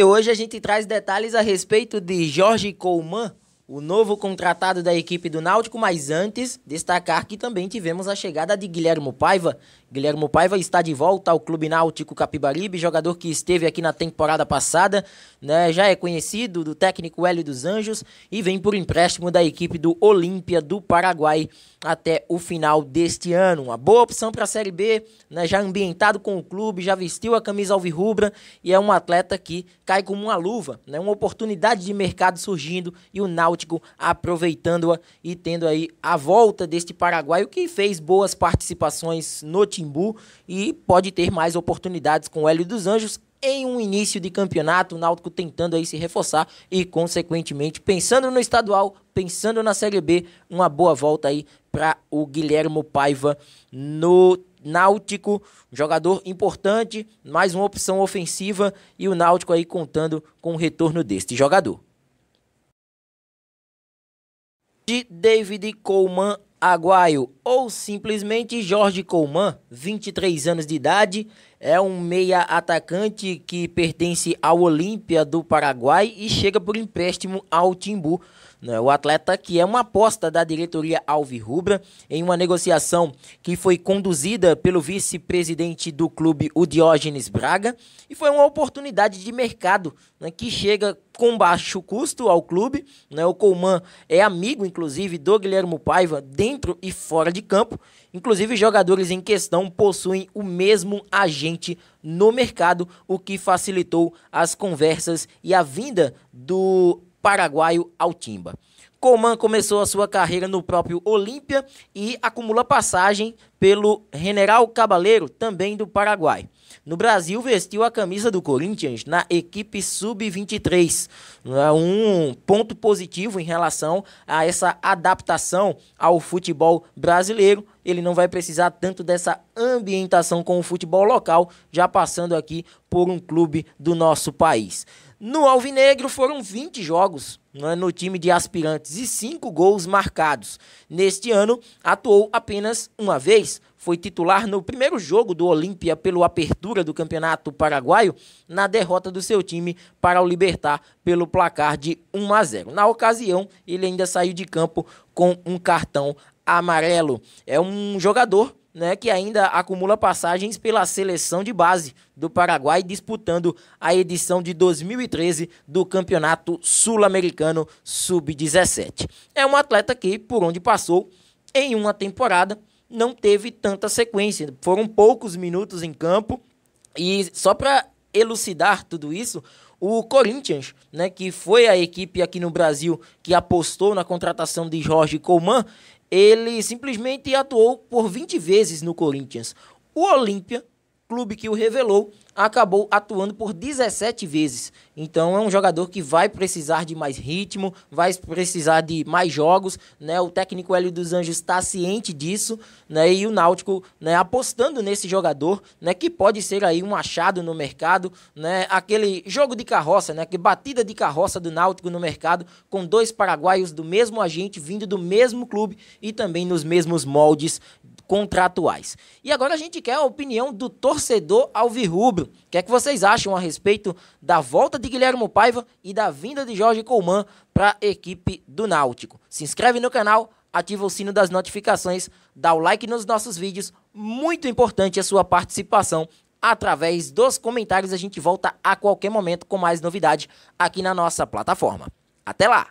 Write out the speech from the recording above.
porque hoje a gente traz detalhes a respeito de Jorge Coulman, o novo contratado da equipe do Náutico, mas antes, destacar que também tivemos a chegada de Guilherme Paiva, Guilherme Paiva está de volta ao Clube Náutico Capibaribe, jogador que esteve aqui na temporada passada, né? Já é conhecido do técnico Hélio dos Anjos e vem por empréstimo da equipe do Olímpia do Paraguai até o final deste ano. Uma boa opção para a Série B, né? Já ambientado com o clube, já vestiu a camisa alvirrubra e é um atleta que cai como uma luva, né? Uma oportunidade de mercado surgindo e o Náutico aproveitando-a e tendo aí a volta deste paraguaio que fez boas participações no time Timbu e pode ter mais oportunidades com o Hélio dos Anjos em um início de campeonato, o Náutico tentando aí se reforçar e, consequentemente, pensando no estadual, pensando na Série B, uma boa volta aí para o Guilhermo Paiva no Náutico, jogador importante, mais uma opção ofensiva e o Náutico aí contando com o retorno deste jogador. De David Coleman Aguaio ou simplesmente Jorge Colman, 23 anos de idade, é um meia atacante que pertence ao Olímpia do Paraguai e chega por empréstimo ao Timbu né? O atleta que é uma aposta da diretoria Alvirrubra em uma negociação que foi conduzida pelo vice-presidente do clube, o Diógenes Braga, e foi uma oportunidade de mercado né, que chega com baixo custo ao clube. Né? O Colman é amigo, inclusive, do Guilhermo Paiva, dentro e fora de campo. Inclusive, jogadores em questão possuem o mesmo agente no mercado, o que facilitou as conversas e a vinda do paraguaio Altimba. Coman começou a sua carreira no próprio Olímpia e acumula passagem pelo General Cabaleiro, também do Paraguai. No Brasil, vestiu a camisa do Corinthians na equipe sub-23. É um ponto positivo em relação a essa adaptação ao futebol brasileiro. Ele não vai precisar tanto dessa ambientação com o futebol local, já passando aqui por um clube do nosso país. No Alvinegro foram 20 jogos é no time de aspirantes e cinco gols marcados. Neste ano, atuou apenas uma vez. Foi titular no primeiro jogo do Olímpia pelo apertura do Campeonato Paraguaio, na derrota do seu time para o Libertar pelo placar de 1 a 0. Na ocasião, ele ainda saiu de campo com um cartão amarelo. É um jogador né, que ainda acumula passagens pela seleção de base do Paraguai, disputando a edição de 2013 do Campeonato Sul-Americano Sub-17. É um atleta que, por onde passou, em uma temporada não teve tanta sequência, foram poucos minutos em campo e só para elucidar tudo isso, o Corinthians, né, que foi a equipe aqui no Brasil que apostou na contratação de Jorge Colman, ele simplesmente atuou por 20 vezes no Corinthians. O Olímpia clube que o revelou acabou atuando por 17 vezes. Então é um jogador que vai precisar de mais ritmo, vai precisar de mais jogos, né? O técnico Hélio dos Anjos está ciente disso, né? E o Náutico, né, apostando nesse jogador, né, que pode ser aí um achado no mercado, né? Aquele jogo de carroça, né, que batida de carroça do Náutico no mercado com dois paraguaios do mesmo agente vindo do mesmo clube e também nos mesmos moldes contratuais. E agora a gente quer a opinião do torcedor alvirrubro. O que é que vocês acham a respeito da volta de Guilherme Paiva e da vinda de Jorge Colman para a equipe do Náutico? Se inscreve no canal, ativa o sino das notificações, dá o like nos nossos vídeos. Muito importante a sua participação através dos comentários. A gente volta a qualquer momento com mais novidade aqui na nossa plataforma. Até lá!